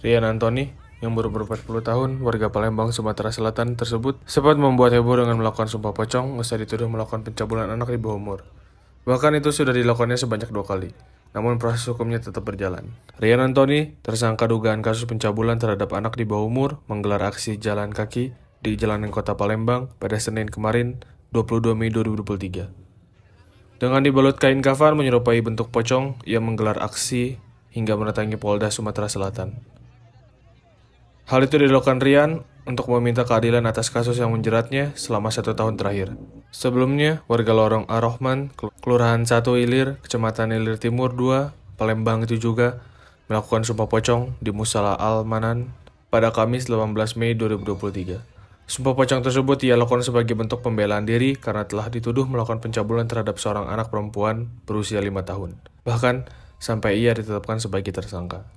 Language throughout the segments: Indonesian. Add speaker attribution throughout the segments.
Speaker 1: Rian Antoni yang baru berumur 40 tahun, warga Palembang, Sumatera Selatan tersebut sempat membuat heboh dengan melakukan sumpah pocong usai dituduh melakukan pencabulan anak di bawah umur. Bahkan itu sudah dilakukannya sebanyak dua kali. Namun proses hukumnya tetap berjalan. Rian Antoni, tersangka dugaan kasus pencabulan terhadap anak di bawah umur, menggelar aksi jalan kaki di Jalanan Kota Palembang pada Senin kemarin 22 Mei 2023. Dengan dibalut kain kafan menyerupai bentuk pocong, ia menggelar aksi hingga menetangi Polda Sumatera Selatan. Hal itu dilakukan Rian untuk meminta keadilan atas kasus yang menjeratnya selama satu tahun terakhir. Sebelumnya, warga Lorong ar Kelurahan 1 Ilir, Kecamatan Ilir Timur 2, Palembang itu juga, melakukan sumpah pocong di Musala Al-Manan pada Kamis 18 Mei 2023. Sumpah pocong tersebut ia lakukan sebagai bentuk pembelaan diri karena telah dituduh melakukan pencabulan terhadap seorang anak perempuan berusia 5 tahun. Bahkan, sampai ia ditetapkan sebagai tersangka.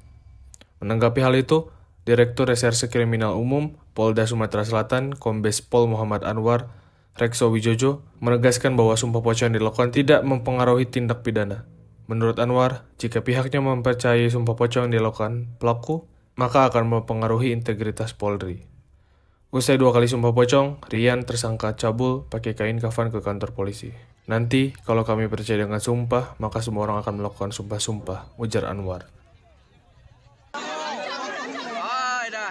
Speaker 1: Menanggapi hal itu, Direktur Reserse Kriminal Umum Polda Sumatera Selatan, Kombes Pol Muhammad Anwar Rekso Wijojo, menegaskan bahwa sumpah pocong yang dilakukan tidak mempengaruhi tindak pidana. Menurut Anwar, jika pihaknya mempercayai sumpah pocong yang dilakukan pelaku, maka akan mempengaruhi integritas Polri. Usai dua kali sumpah pocong, Rian tersangka cabul pakai kain kafan ke kantor polisi. Nanti, kalau kami percaya dengan sumpah, maka semua orang akan melakukan sumpah-sumpah, ujar Anwar.